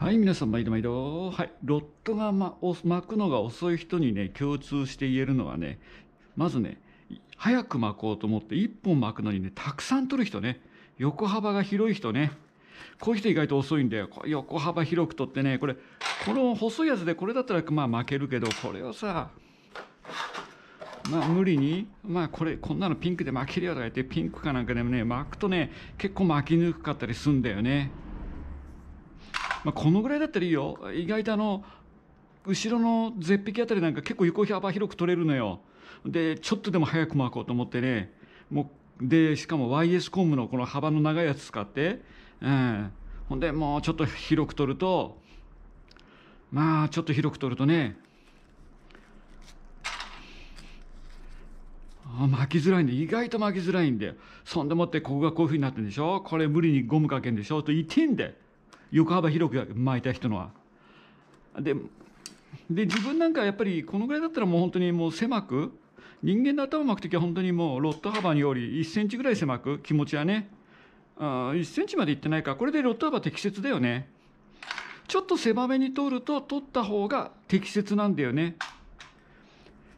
はい、皆さん、毎度毎度。はい、ロットが、ま、巻くのが遅い人にね、共通して言えるのはね、まずね、早く巻こうと思って1本巻くのにね、たくさん取る人ね、横幅が広い人ね、こういう人意外と遅いんだよ。横幅広く取ってね、これ、この細いやつでこれだったら、まあ、巻けるけど、これをさ、まあ、無理に、まあ、これ、こんなのピンクで巻けるよとか言って、ピンクかなんかでもね、巻くとね、結構巻きにくかったりすんだよね。まあ、このぐらいだったらいいよ意外とあの後ろの絶壁あたりなんか結構横幅広く取れるのよでちょっとでも早く巻こうと思ってねもうでしかも YS コームのこの幅の長いやつ使って、うん、ほんでもうちょっと広く取るとまあちょっと広く取るとね巻きづらいんで意外と巻きづらいんでそんでもってここがこういうふうになってんでしょこれ無理にゴムかけんでしょと言ってんで。横幅広く巻いた人のは。でで自分なんかやっぱりこのぐらいだったらもう本当にもう狭く人間の頭を巻く時は本当にもうロット幅により1センチぐらい狭く気持ちはねあ1センチまでいってないかこれでロット幅適切だよねちょっと狭めに取ると取った方が適切なんだよね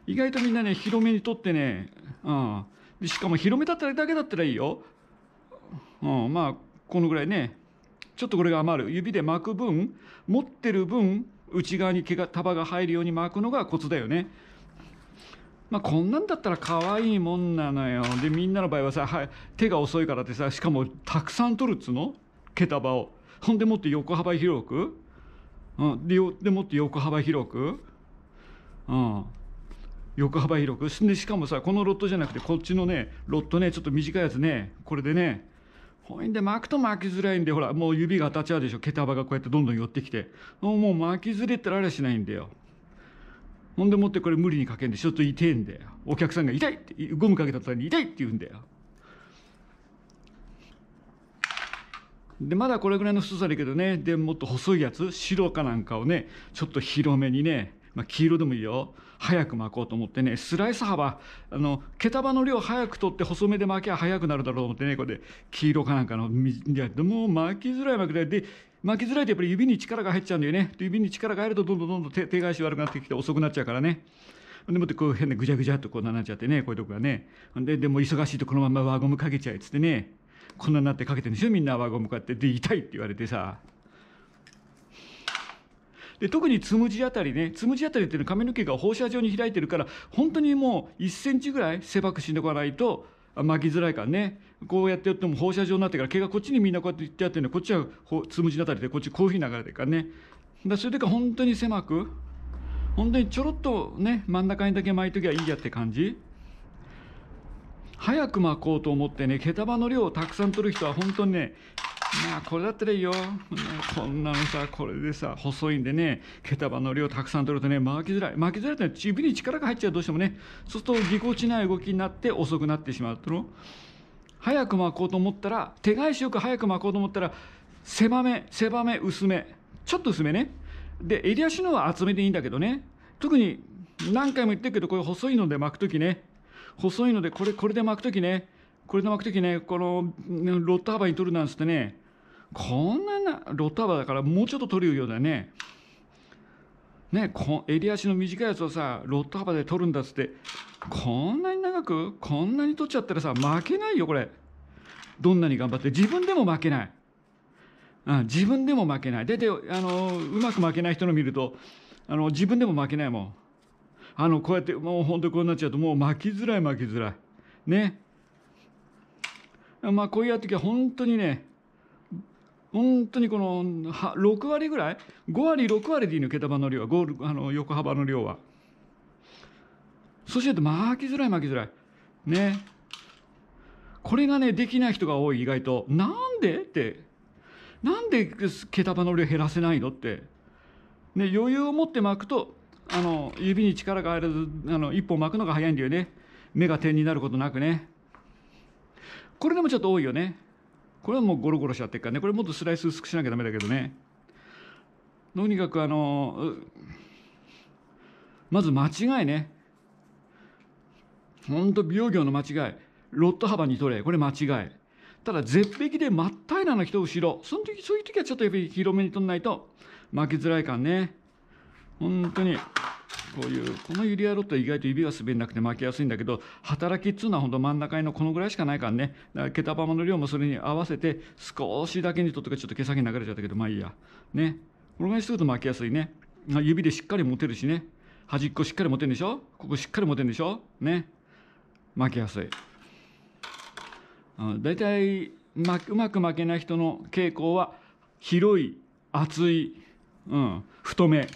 意外とみんなね広めに取ってね、うん、しかも広めだったらだけだったらいいよ、うん、まあこのぐらいねちょっとこれが余る指で巻く分持ってる分内側に毛が束が入るように巻くのがコツだよね。まあ、こんなんだったら可愛いもんなのよでみんなの場合はさ、はい、手が遅いからってさしかもたくさん取るっつの毛束をほんでもって横幅広く、うん、ででもって横幅広く、うん、横幅広くでしかもさこのロットじゃなくてこっちのねロットねちょっと短いやつねこれでねほいで巻くと巻きづらいんでほらもう指が当たっちゃうでしょ毛束がこうやってどんどん寄ってきてもう巻きずれってられしないんだよほんでもってこれ無理にかけんでちょっと痛えんだよお客さんが痛いってゴムかけた途端に痛いって言うんだよでまだこれぐらいの太さだけどねでもっと細いやつ白かなんかをねちょっと広めにねまあ、黄色でもいいよ早く巻こうと思ってねスライス幅あの毛束の量早く取って細めで巻きゃ早くなるだろうと思ってねこれで黄色かなんかのいやでも巻きづらい巻きづらいで巻きづらいとやっぱり指に力が入っちゃうんだよね指に力が入るとどんどんどんどん手返し悪くなってきて遅くなっちゃうからねでもってこう変なぐちゃぐちゃっとこうなっちゃってねこういうとこがねででも忙しいとこのまま輪ゴムかけちゃえっつってねこんなになってかけてるんですよみんな輪ゴムかってで痛いって言われてさで特につむじあたりねつむじあたりっていうのは髪の毛が放射状に開いてるから本当にもう1センチぐらい狭くしんでかないと巻きづらいからねこうやってやっても放射状になってから毛がこっちにみんなこうやっていってやってるのこっちはつむじあたりでこっちこういうふうに流れてるからねだそれでか本当に狭く本当にちょろっとね真ん中にだけ巻いときゃいいやって感じ早く巻こうと思ってね毛束の量をたくさん取る人は本当にねまあこれだったらいいよ、こんなのさこれでさ細いんでね毛束の量たくさん取るとね巻きづらい巻きづらいって指に力が入っちゃうどうしてもねそうするとぎこちない動きになって遅くなってしまうとの早く巻こうと思ったら手返しよく早く巻こうと思ったら狭め狭め薄めちょっと薄めねで襟足のは厚めでいいんだけどね特に何回も言ってるけどこれ細いので巻く時ね細いのでこれこれで巻く時ねこれで巻く時ねこのロット幅に取るなんつってねこんななト幅だからもうちょっと取るようだね。ねこ襟足の短いやつをさロット幅で取るんだっつってこんなに長くこんなに取っちゃったらさ負けないよこれ。どんなに頑張って自分でも負けない。うん、自分でも負けない。大体あのうまく負けない人の見るとあの自分でも負けないもん。あのこうやってもう本当にこうなっちゃうともう巻きづらい巻きづらい。ね。まあこういう時は本当にね本当にこの6割ぐらい5割6割でいいの毛束の量はルあの横幅の量はそうしないと巻きづらい巻きづらいねこれがねできない人が多い意外となんでってなんで毛束の量減らせないのって、ね、余裕を持って巻くとあの指に力が入らずあの一本巻くのが早いんだよね目が点になることなくねこれでもちょっと多いよねこれはもうゴロゴロしちゃってるからねこれもっとスライス薄くしなきゃダメだけどねとにかくあのまず間違いねほんと美容業の間違いロット幅に取れこれ間違いただ絶壁で真っ平らな人を後ろその時そういう時はちょっとやっぱり広めに取んないと負けづらいからね本当に。こういうこの指輪ロット意外と指が滑らなくて巻きやすいんだけど働きっつうのはほんと真ん中へのこのぐらいしかないからねだから毛玉の量もそれに合わせて少しだけにとってかちょっと毛先流れちゃったけどまあいいやねこのぐらいにすると巻きやすいね指でしっかり持てるしね端っこしっかり持てるんでしょここしっかり持てるんでしょね巻きやすい大体うまく巻けない人の傾向は広い厚い、うん、太め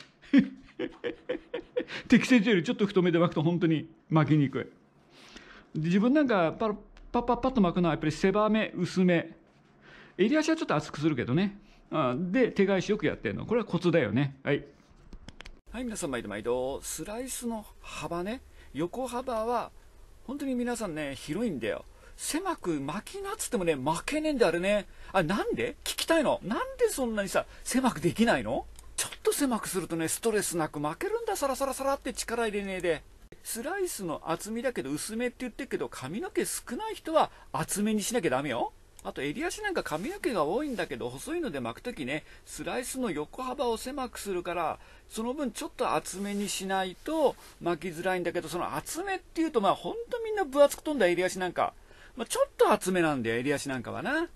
適切よりちょっと太めで巻くと本当に巻きにくい。自分なんかパパパパッと巻くのはやっぱり狭め薄め襟足はちょっと厚くするけどねで手返しよくやってるのこれはコツだよねはいはい皆さん毎度毎度スライスの幅ね横幅は本当に皆さんね広いんだよ狭く巻きなっつってもね負けねえんだあれねあなんで聞きたいのなんでそんなにさ狭くできないのちょっと狭くするとねストレスなく負けだサラサラサラって力入れねえでスライスの厚みだけど薄めって言ってるけど髪の毛少ない人は厚めにしなきゃダメよあと襟足なんか髪の毛が多いんだけど細いので巻く時ねスライスの横幅を狭くするからその分ちょっと厚めにしないと巻きづらいんだけどその厚めっていうとまあほんとみんな分厚く飛んだ襟足なんか、まあ、ちょっと厚めなんだよ襟足なんかはな。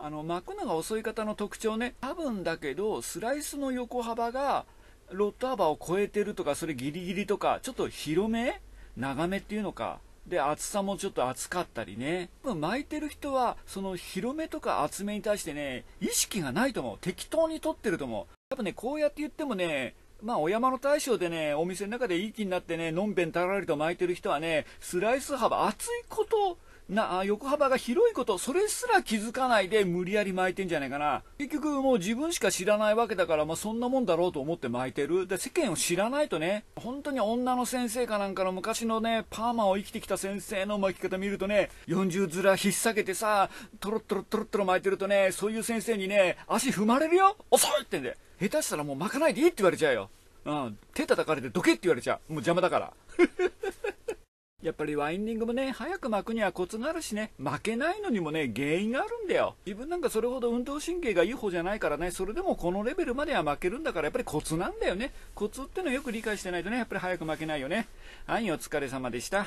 あの巻くのが遅い方の特徴ね多分だけどスライスの横幅がロッバーを超えてるとか、それギリギリとか、ちょっと広め長めっていうのか。で、厚さもちょっと厚かったりね。巻いてる人は、その広めとか厚めに対してね、意識がないと思う。適当に取ってると思う。やっぱね、こうやって言ってもね、まあ、お山の大将でね、お店の中でいい気になってね、のんべんたらりと巻いてる人はね、スライス幅、厚いことな横幅が広いことそれすら気づかないで無理やり巻いてんじゃないかな結局もう自分しか知らないわけだから、まあ、そんなもんだろうと思って巻いてるで世間を知らないとね本当に女の先生かなんかの昔のねパーマを生きてきた先生の巻き方見るとね40面引っ提げてさトロットロットロットロ巻いてるとねそういう先生にね足踏まれるよ遅いってんで下手したらもう巻かないでいいって言われちゃうよ、うん、手叩かれてどけって言われちゃうもう邪魔だからやっぱりワインディングもね、早く巻くにはコツがあるしね、負けないのにもね、原因があるんだよ。自分なんかそれほど運動神経がいい方じゃないからね、それでもこのレベルまでは負けるんだから、やっぱりコツなんだよね。コツってのをよく理解してないとね、やっぱり早く負けないよね。はい、お疲れ様でした。